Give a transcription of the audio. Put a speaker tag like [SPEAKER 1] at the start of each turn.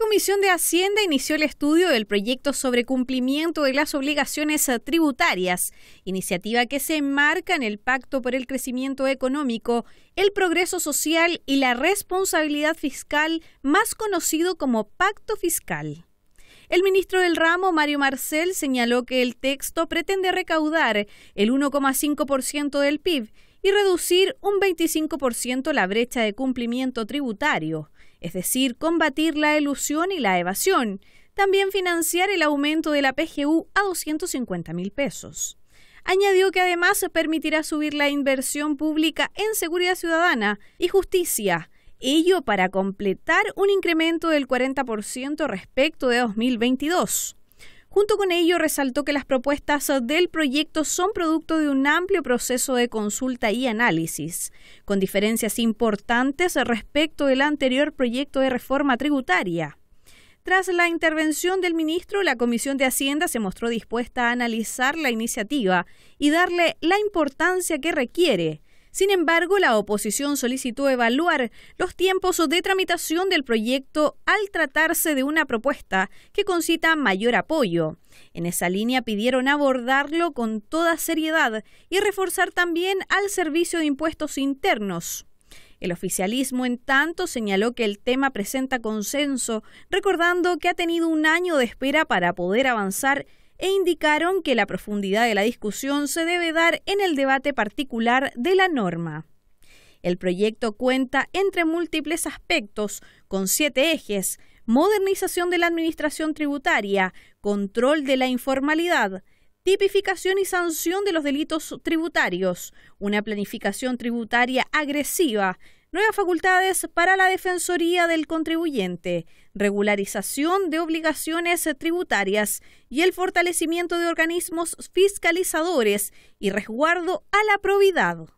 [SPEAKER 1] La Comisión de Hacienda inició el estudio del proyecto sobre cumplimiento de las obligaciones eh, tributarias, iniciativa que se enmarca en el Pacto por el Crecimiento Económico, el Progreso Social y la Responsabilidad Fiscal, más conocido como Pacto Fiscal. El ministro del ramo, Mario Marcel, señaló que el texto pretende recaudar el 1,5% del PIB y reducir un 25% la brecha de cumplimiento tributario, es decir, combatir la elusión y la evasión. También financiar el aumento de la PGU a 250 mil pesos. Añadió que además permitirá subir la inversión pública en seguridad ciudadana y justicia, ello para completar un incremento del 40% respecto de 2022. Junto con ello, resaltó que las propuestas eh, del proyecto son producto de un amplio proceso de consulta y análisis, con diferencias importantes respecto del anterior proyecto de reforma tributaria. Tras la intervención del ministro, la Comisión de Hacienda se mostró dispuesta a analizar la iniciativa y darle la importancia que requiere, sin embargo, la oposición solicitó evaluar los tiempos de tramitación del proyecto al tratarse de una propuesta que concita mayor apoyo. En esa línea pidieron abordarlo con toda seriedad y reforzar también al servicio de impuestos internos. El oficialismo, en tanto, señaló que el tema presenta consenso, recordando que ha tenido un año de espera para poder avanzar e indicaron que la profundidad de la discusión se debe dar en el debate particular de la norma. El proyecto cuenta entre múltiples aspectos, con siete ejes, modernización de la administración tributaria, control de la informalidad, tipificación y sanción de los delitos tributarios, una planificación tributaria agresiva, nuevas facultades para la Defensoría del Contribuyente, regularización de obligaciones tributarias y el fortalecimiento de organismos fiscalizadores y resguardo a la probidad.